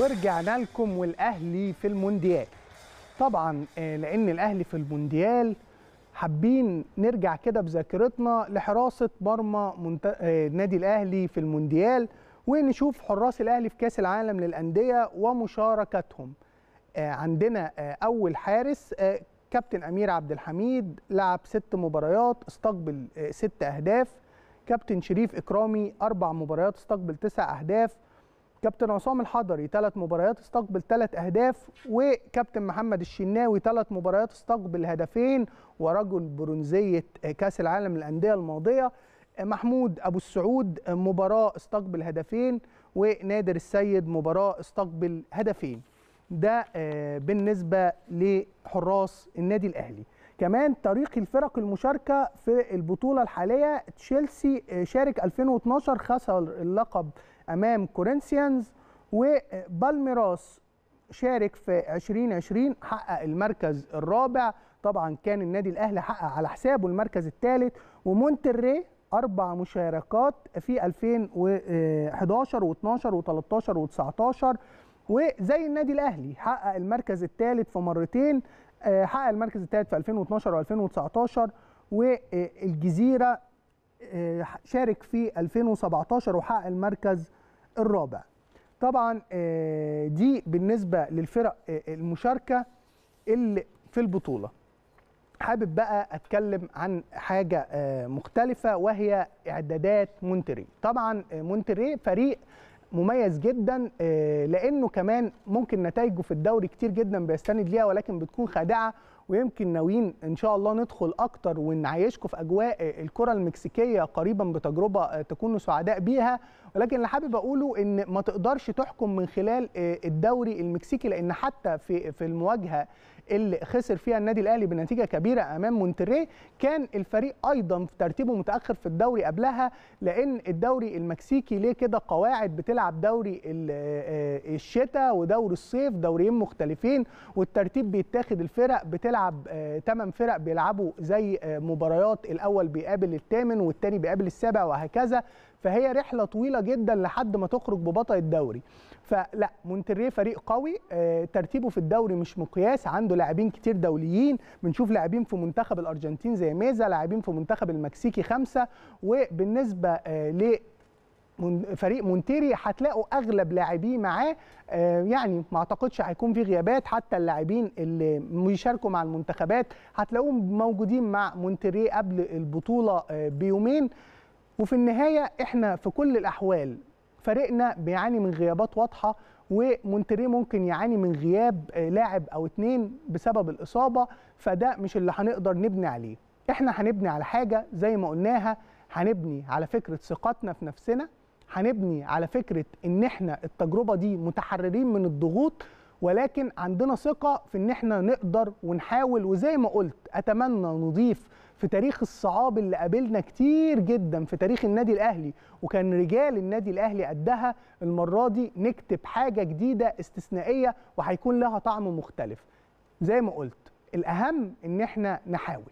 ورجعنا لكم والاهلي في المونديال طبعا آه، لان الاهلي في المونديال حابين نرجع كده بذاكرتنا لحراسه مرمى منت... آه، نادي الاهلي في المونديال ونشوف حراس الاهلي في كاس العالم للانديه ومشاركتهم آه، عندنا اول حارس كابتن امير عبد الحميد لعب ست مباريات استقبل ست اهداف كابتن شريف اكرامي اربع مباريات استقبل تسع اهداف كابتن عصام الحضري ثلاث مباريات استقبل ثلاث اهداف وكابتن محمد الشناوي ثلاث مباريات استقبل هدفين ورجل برونزيه كاس العالم للانديه الماضيه محمود ابو السعود مباراه استقبل هدفين ونادر السيد مباراه استقبل هدفين ده آه، بالنسبه لحراس النادي الاهلي كمان طريق الفرق المشاركه في البطوله الحاليه تشيلسي آه، شارك 2012 خسر اللقب امام كورنثيانز وبالميراس شارك في 2020 حقق المركز الرابع طبعا كان النادي الاهلي حقق على حسابه المركز الثالث ومونتري اربع مشاركات في 2011 و12 و13 و19 وزي النادي الاهلي حقق المركز الثالث في مرتين آه، حقق المركز الثالث في 2012 و2019 والجزيره آه، شارك في 2017 وحقق المركز الرابع طبعا آه، دي بالنسبه للفرق آه، المشاركه اللي في البطوله حابب بقى اتكلم عن حاجه آه، مختلفه وهي اعدادات مونتري طبعا مونتري فريق مميز جدا لانه كمان ممكن نتائجه في الدوري كتير جدا بيستند ليها ولكن بتكون خادعه ويمكن ناويين ان شاء الله ندخل اكتر ونعيشكم في اجواء الكره المكسيكيه قريبا بتجربه تكونوا سعداء بيها ولكن اللي حابب اقوله ان ما تقدرش تحكم من خلال آه، الدوري المكسيكي لان حتى في في المواجهه اللي خسر فيها النادي الاهلي بنتيجه كبيره امام مونتريه كان الفريق ايضا في ترتيبه متاخر في الدوري قبلها لان الدوري المكسيكي ليه كده قواعد بتلعب دوري آه، آه، الشتاء ودوري الصيف دوريين مختلفين والترتيب بيتاخد الفرق بتلعب بيلعب ثمان آه، فرق بيلعبوا زي آه، مباريات الاول بيقابل الثامن والثاني بيقابل السابع وهكذا فهي رحله طويله جدا لحد ما تخرج ببطل الدوري فلا مونتريه فريق قوي آه، ترتيبه في الدوري مش مقياس عنده لاعبين كتير دوليين بنشوف لاعبين في منتخب الارجنتين زي ميزا لاعبين في منتخب المكسيكي خمسه وبالنسبه ل فريق مونتيري هتلاقوا اغلب لاعبيه معاه آه، يعني ما اعتقدش هيكون في غيابات حتى اللاعبين اللي بيشاركوا مع المنتخبات هتلاقوهم موجودين مع مونتيري قبل البطوله آه، بيومين وفي النهايه احنا في كل الاحوال فريقنا بيعاني من غيابات واضحه ومونتري ممكن يعاني من غياب آه، لاعب او اتنين بسبب الاصابه فده مش اللي هنقدر نبني عليه احنا هنبني على حاجه زي ما قلناها هنبني على فكره ثقتنا في نفسنا هنبني على فكره ان احنا التجربه دي متحررين من الضغوط ولكن عندنا ثقه في ان احنا نقدر ونحاول وزي ما قلت اتمنى نضيف في تاريخ الصعاب اللي قابلنا كتير جدا في تاريخ النادي الاهلي وكان رجال النادي الاهلي قدها المره دي نكتب حاجه جديده استثنائيه وهيكون لها طعم مختلف زي ما قلت الاهم ان احنا نحاول